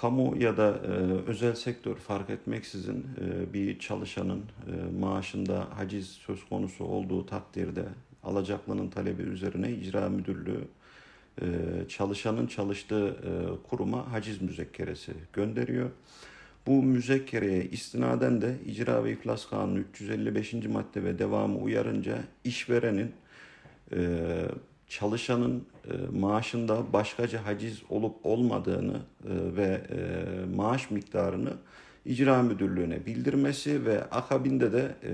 kamu ya da e, özel sektör fark etmeksizin e, bir çalışanın e, maaşında haciz söz konusu olduğu takdirde alacaklının talebi üzerine icra müdürlüğü e, çalışanın çalıştığı e, kuruma haciz müzekkeresi gönderiyor. Bu müzekkereye istinaden de icra ve iflas kanunu 355. madde ve devamı uyarınca işverenin e, çalışanın e, maaşında başkaca haciz olup olmadığını e, ve e, maaş miktarını icra müdürlüğüne bildirmesi ve akabinde de e,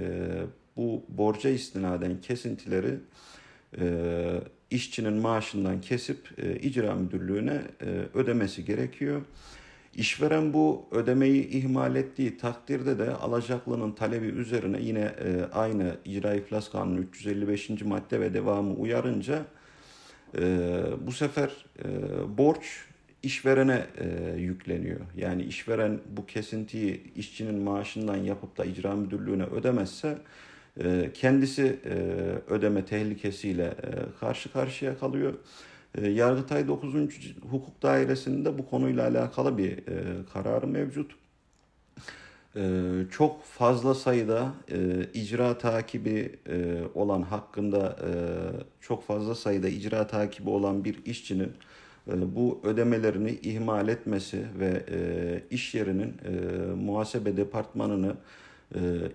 bu borca istinaden kesintileri e, işçinin maaşından kesip e, icra müdürlüğüne e, ödemesi gerekiyor. İşveren bu ödemeyi ihmal ettiği takdirde de alacaklının talebi üzerine yine e, aynı icra iflas kanunu 355. madde ve devamı uyarınca e, bu sefer e, borç işverene e, yükleniyor. Yani işveren bu kesintiyi işçinin maaşından yapıp da icra müdürlüğüne ödemezse e, kendisi e, ödeme tehlikesiyle e, karşı karşıya kalıyor. E, Yargıtay 9. Hukuk Dairesi'nde bu konuyla alakalı bir e, kararı mevcut. Ee, çok fazla sayıda e, icra takibi e, olan hakkında e, çok fazla sayıda icra takibi olan bir işçinin bu ödemelerini ihmal etmesi ve iş yerinin muhasebe departmanını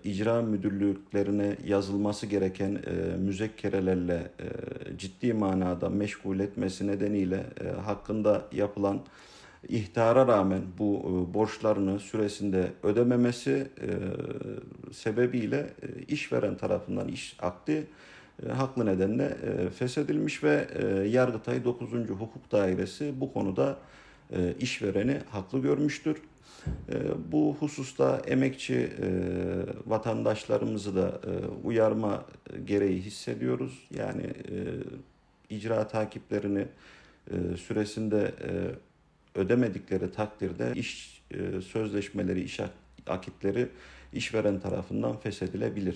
icra müdürlüklerine yazılması gereken müzekkerelerle ciddi manada meşgul etmesi nedeniyle hakkında yapılan ihtara rağmen bu e, borçlarını süresinde ödememesi e, sebebiyle e, işveren tarafından iş akdi haklı nedenle feshedilmiş ve Yargıtay 9. Hukuk Dairesi bu konuda işvereni haklı görmüştür. Bu hususta emekçi vatandaşlarımızı da uyarma gereği hissediyoruz. Yani icra takiplerini süresinde ödemedikleri takdirde iş e, sözleşmeleri, iş akitleri işveren tarafından feshedilebilir.